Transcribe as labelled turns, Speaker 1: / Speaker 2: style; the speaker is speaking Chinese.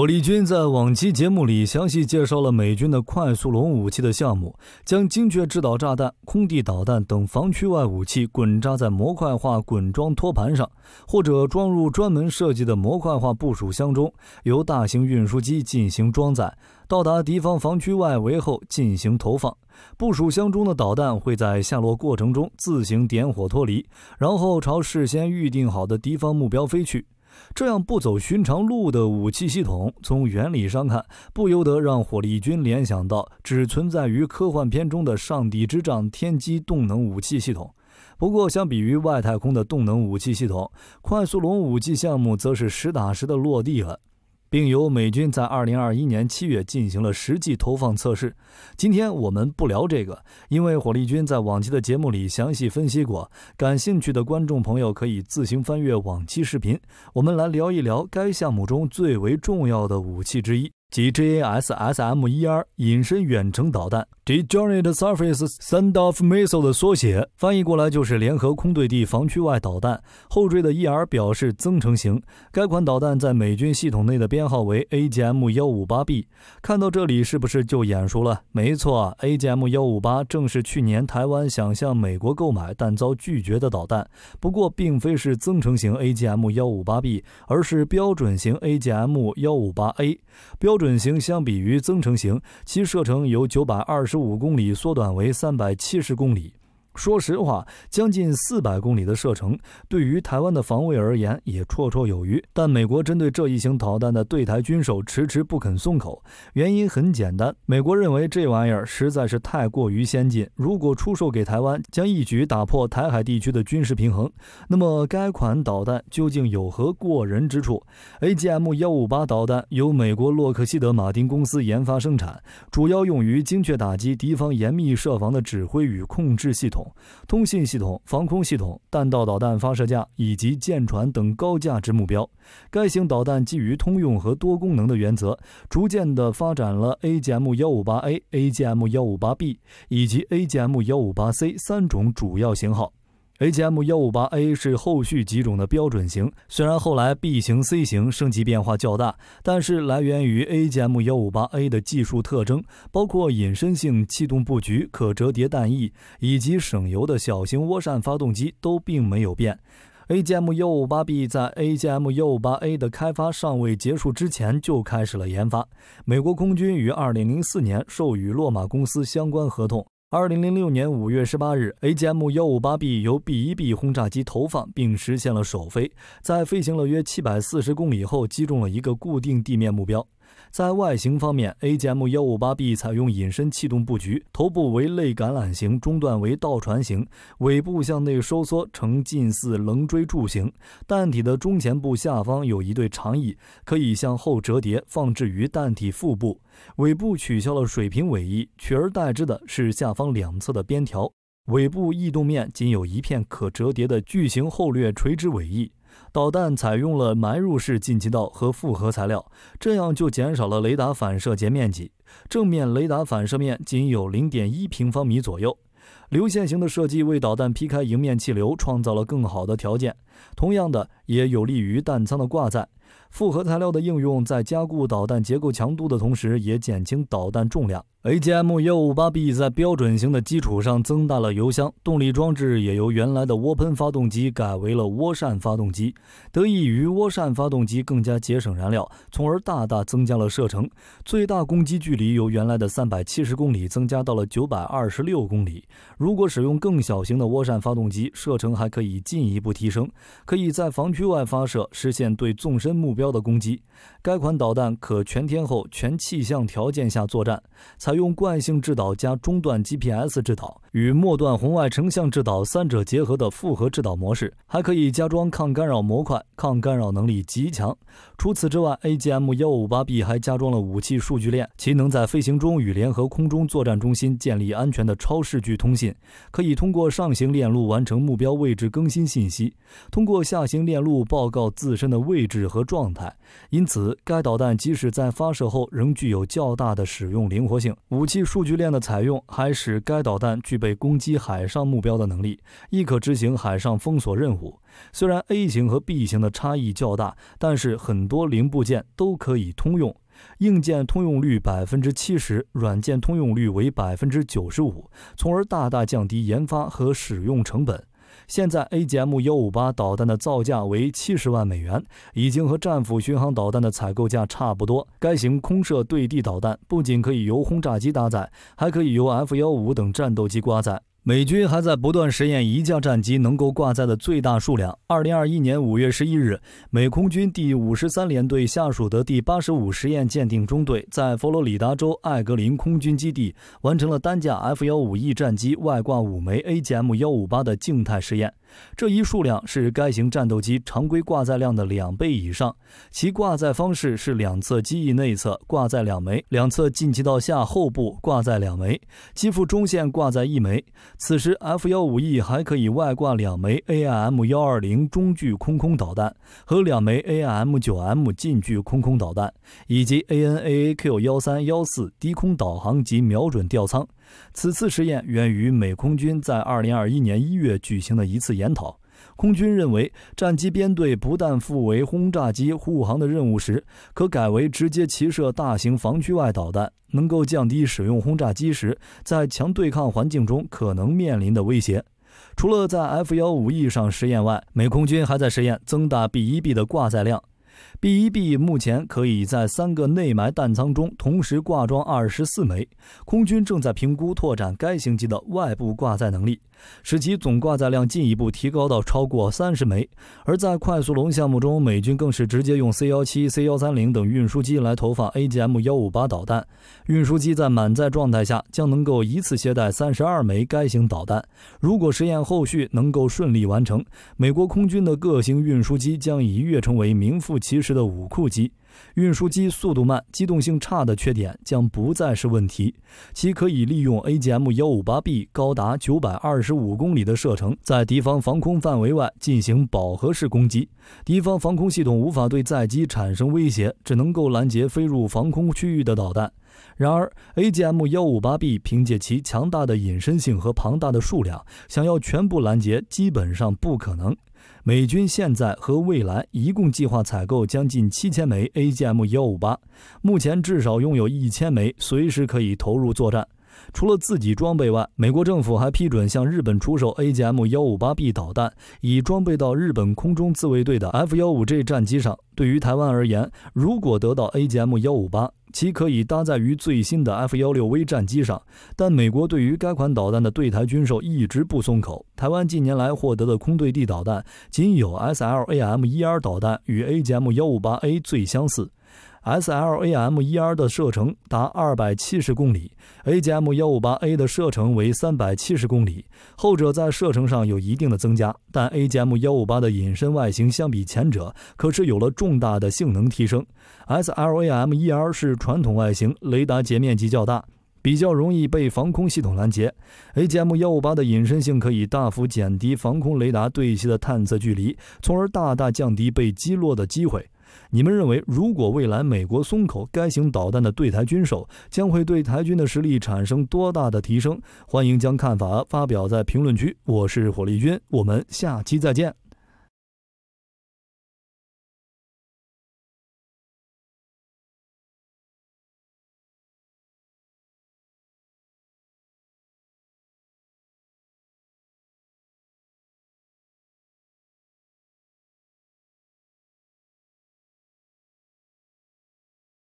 Speaker 1: 我力军在往期节目里详细介绍了美军的“快速龙”武器的项目，将精确制导炸弹、空地导弹等防区外武器滚扎在模块化滚装托盘上，或者装入专门设计的模块化部署箱中，由大型运输机进行装载，到达敌方防区外围后进行投放。部署箱中的导弹会在下落过程中自行点火脱离，然后朝事先预定好的敌方目标飞去。这样不走寻常路的武器系统，从原理上看，不由得让火力军联想到只存在于科幻片中的上帝之杖天机动能武器系统。不过，相比于外太空的动能武器系统，快速龙武器项目则是实打实的落地了。并由美军在二零二一年七月进行了实际投放测试。今天我们不聊这个，因为火力军在往期的节目里详细分析过，感兴趣的观众朋友可以自行翻阅往期视频。我们来聊一聊该项目中最为重要的武器之一。即 JASSM-ER 隐身远程导弹 j o r n t Surface Standoff Missile 的缩写，翻译过来就是联合空对地防区外导弹。后缀的 ER 表示增程型。该款导弹在美军系统内的编号为 AGM-158B。看到这里是不是就眼熟了？没错，AGM-158 正是去年台湾想向美国购买但遭拒绝的导弹。不过并非是增程型 AGM-158B，而是标准型 AGM-158A。标标准型相比于增程型，其射程由九百二十五公里缩短为三百七十公里。说实话，将近四百公里的射程，对于台湾的防卫而言也绰绰有余。但美国针对这一型导弹的对台军售迟迟不肯松口，原因很简单，美国认为这玩意儿实在是太过于先进，如果出售给台湾，将一举打破台海地区的军事平衡。那么，该款导弹究竟有何过人之处？A G M 幺五八导弹由美国洛克希德马丁公司研发生产，主要用于精确打击敌方严密设防的指挥与控制系统。通信系统、防空系统、弹道导弹发射架以及舰船等高价值目标。该型导弹基于通用和多功能的原则，逐渐的发展了 AGM-158A、AGM-158B 以及 AGM-158C 三种主要型号。A G M 幺五八 A 是后续几种的标准型，虽然后来 B 型、C 型升级变化较大，但是来源于 A G M 幺五八 A 的技术特征，包括隐身性、气动布局、可折叠弹翼以及省油的小型涡扇发动机都并没有变。A G M 幺五八 B 在 A G M 幺五八 A 的开发尚未结束之前就开始了研发。美国空军于二零零四年授予洛马公司相关合同。二零零六年五月十八日，AGM- 幺五八 B 由 B 一 B 轰炸机投放并实现了首飞，在飞行了约七百四十公里后，击中了一个固定地面目标。在外形方面，A g M 幺五八 B 采用隐身气动布局，头部为类橄榄形，中段为倒船形，尾部向内收缩呈近似棱锥柱形。弹体的中前部下方有一对长翼，可以向后折叠放置于弹体腹部。尾部取消了水平尾翼，取而代之的是下方两侧的边条。尾部翼动面仅有一片可折叠的巨型后掠垂直尾翼。导弹采用了埋入式进气道和复合材料，这样就减少了雷达反射截面积。正面雷达反射面仅有零点一平方米左右。流线型的设计为导弹劈开迎面气流创造了更好的条件。同样的也有利于弹舱的挂载，复合材料的应用在加固导弹结构强度的同时，也减轻导弹重量。AGM-158B 在标准型的基础上增大了油箱，动力装置也由原来的涡喷发动机改为了涡扇发动机，得益于涡扇发动机更加节省燃料，从而大大增加了射程。最大攻击距离由原来的三百七十公里增加到了九百二十六公里。如果使用更小型的涡扇发动机，射程还可以进一步提升。可以在防区外发射，实现对纵深目标的攻击。该款导弹可全天候、全气象条件下作战，采用惯性制导加中段 GPS 制导与末段红外成像制导三者结合的复合制导模式，还可以加装抗干扰模块，抗干扰能力极强。除此之外，AGM-158B 还加装了武器数据链，其能在飞行中与联合空中作战中心建立安全的超视距通信，可以通过上行链路完成目标位置更新信息。通过下行链路报告自身的位置和状态，因此该导弹即使在发射后仍具有较大的使用灵活性。武器数据链的采用还使该导弹具备攻击海上目标的能力，亦可执行海上封锁任务。虽然 A 型和 B 型的差异较大，但是很多零部件都可以通用，硬件通用率百分之七十，软件通用率为百分之九十五，从而大大降低研发和使用成本。现在，AGM-158 导弹的造价为七十万美元，已经和战斧巡航导弹的采购价差不多。该型空射对地导弹不仅可以由轰炸机搭载，还可以由 F-15 等战斗机挂载。美军还在不断实验一架战机能够挂载的最大数量。二零二一年五月十一日，美空军第五十三联队下属的第八十五实验鉴定中队在佛罗里达州艾格林空军基地完成了单架 F-15E 战机外挂五枚 AGM-158 的静态试验。这一数量是该型战斗机常规挂载量的两倍以上。其挂载方式是两侧机翼内侧挂载两枚，两侧进气道下后部挂载两枚，机腹中线挂载一枚。此时，F-15E 还可以外挂两枚 AIM-120 中距空空导弹和两枚 AIM-9M 近距空空导弹，以及 AN/AQ-1314 低空导航及瞄准吊舱。此次实验源于美空军在2021年1月举行的一次研讨。空军认为，战机编队不但负为轰炸机护航的任务时，可改为直接齐射大型防区外导弹，能够降低使用轰炸机时在强对抗环境中可能面临的威胁。除了在 F-15E 上实验外，美空军还在实验增大 B-1B 的挂载量。B 一 B 目前可以在三个内埋弹舱中同时挂装二十四枚。空军正在评估拓展该型机的外部挂载能力，使其总挂载量进一步提高到超过三十枚。而在快速龙项目中，美军更是直接用 C 幺七、C 幺三零等运输机来投放 A G M 幺五八导弹。运输机在满载状态下将能够一次携带三十二枚该型导弹。如果实验后续能够顺利完成，美国空军的各型运输机将一跃成为名副。其实的武库机运输机速度慢、机动性差的缺点将不再是问题。其可以利用 A G M 幺五八 B 高达九百二十五公里的射程，在敌方防空范围外进行饱和式攻击。敌方防空系统无法对载机产生威胁，只能够拦截飞入防空区域的导弹。然而，A G M 幺五八 B 凭借其强大的隐身性和庞大的数量，想要全部拦截，基本上不可能。美军现在和未来一共计划采购将近七千枚 AGM-158，目前至少拥有一千枚，随时可以投入作战。除了自己装备外，美国政府还批准向日本出售 A G M 幺五八 B 导弹，以装备到日本空中自卫队的 F 幺五 J 战机上。对于台湾而言，如果得到 A G M 幺五八，其可以搭载于最新的 F 幺六 V 战机上。但美国对于该款导弹的对台军售一直不松口。台湾近年来获得的空对地导弹仅有 S L A M 一 R 导弹与 A G M 幺五八 A 最相似。SLAMER 的射程达二百七十公里，AGM- 幺五八 A 的射程为三百七十公里，后者在射程上有一定的增加，但 AGM- 幺五八的隐身外形相比前者可是有了重大的性能提升。SLAMER 是传统外形，雷达截面积较大，比较容易被防空系统拦截。AGM- 幺五八的隐身性可以大幅减低防空雷达对其的探测距离，从而大大降低被击落的机会。你们认为，如果未来美国松口，该型导弹的对台军售将会对台军的实力产生多大的提升？欢迎将看法发表在评论区。我是火力军，我们下期再见。